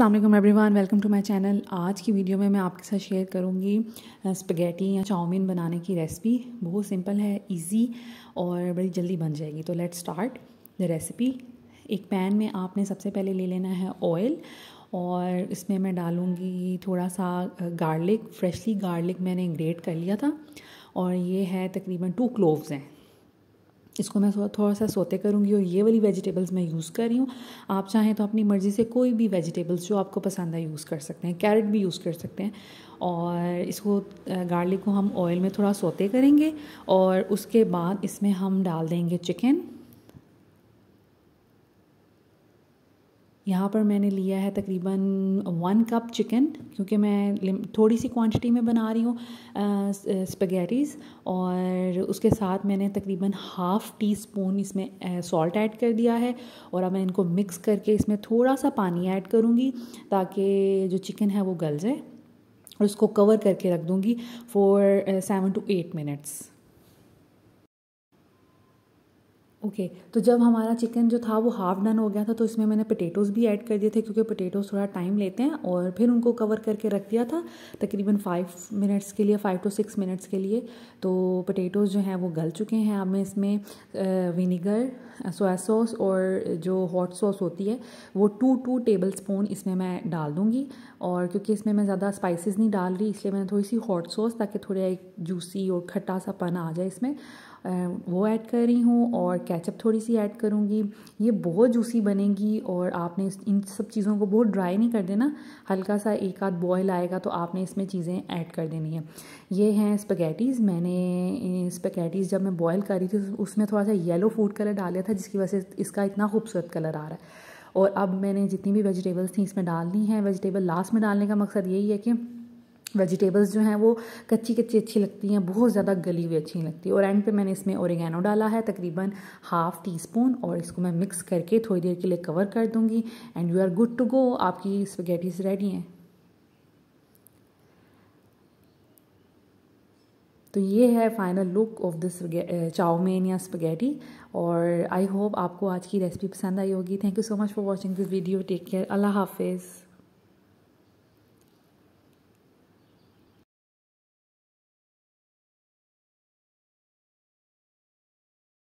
अल्लाम everyone welcome to my channel आज की वीडियो में मैं आपके साथ शेयर करूँगी स्पगैटी या चाउमीन बनाने की रेसिपी बहुत सिंपल है इजी और बड़ी जल्दी बन जाएगी तो लेट्स स्टार्ट द रेसिपी एक पैन में आपने सबसे पहले ले लेना है ऑयल और इसमें मैं डालूँगी थोड़ा सा गार्लिक फ्रेशली गार्लिक मैंने ग्रेट कर लिया था और ये है तकरीबन टू क्लोव्स हैं इसको मैं थोड़ा सा सोते करूँगी और ये वाली वेजिटेबल्स मैं यूज़ कर रही हूँ आप चाहें तो अपनी मर्ज़ी से कोई भी वेजिटेबल्स जो आपको पसंद है यूज़ कर सकते हैं कैरेट भी यूज़ कर सकते हैं और इसको गार्लिक को हम ऑयल में थोड़ा सोते करेंगे और उसके बाद इसमें हम डाल देंगे चिकन यहाँ पर मैंने लिया है तकरीबन वन कप चिकन क्योंकि मैं थोड़ी सी क्वांटिटी में बना रही हूँ स्पेगेटीज़ और उसके साथ मैंने तकरीबन हाफ़ टी स्पून इसमें सॉल्ट ऐड कर दिया है और अब मैं इनको मिक्स करके इसमें थोड़ा सा पानी ऐड करूँगी ताकि जो चिकन है वो गल जाए और उसको कवर करके रख दूँगी for seven to eight minutes okay okay, तो जब हमारा चिकन जो था वो हाफ डन हो गया था तो इसमें मैंने पटेटोज़ भी ऐड कर दिए थे क्योंकि पटेटोज़ थोड़ा टाइम लेते हैं और फिर उनको कवर करके रख दिया था तकरीबन फाइव मिनट्स के लिए फाइव टू सिक्स मिनट्स के लिए तो पटेटोज़ जो हैं वो गल चुके हैं अब मैं इसमें विनीगर सोया सॉस और जो हॉट सॉस होती है वो टू टू टेबल स्पून इसमें मैं डाल दूँगी और क्योंकि इसमें मैं ज़्यादा स्पाइसिस नहीं डाल रही इसलिए मैंने थोड़ी सी हॉट सॉस ताकि थोड़ा एक जूसी और खट्टा सा पन आ जाए इसमें वो ऐड कर रही हूँ और कैचअप थोड़ी सी ऐड करूँगी ये बहुत जूसी बनेगी और आपने इन सब चीज़ों को बहुत ड्राई नहीं कर देना हल्का सा एक आध बॉयल आएगा तो आपने इसमें चीज़ें ऐड कर देनी है ये हैं स्पगैटीज़ मैंने स्पगैटीज़ जब मैं बॉयल कर रही थी तो उसमें थोड़ा सा येलो फूड कलर डाला था जिसकी वजह से इसका इतना खूबसूरत कलर आ रहा है और अब मैंने जितनी भी वेजिटेबल्स थी इसमें डालनी है वेजिटेबल लास्ट में डालने का मकसद यही है कि वेजिटेबल्स जो हैं वो कच्ची कच्ची अच्छी लगती हैं बहुत ज़्यादा गली हुई अच्छी लगती है और एंड पे मैंने इसमें औरगैनो डाला है तकरीबन हाफ टी स्पून और इसको मैं मिक्स करके थोड़ी देर के लिए कवर कर दूँगी and you are good to go आपकी स्पेगेटीज रेडी हैं तो ये है final look of this chow mein या स्पगेटी और आई होप आपको आज की रेसिपी पसंद आई होगी thank you so much for watching this video take care अल्लाह हाफिज़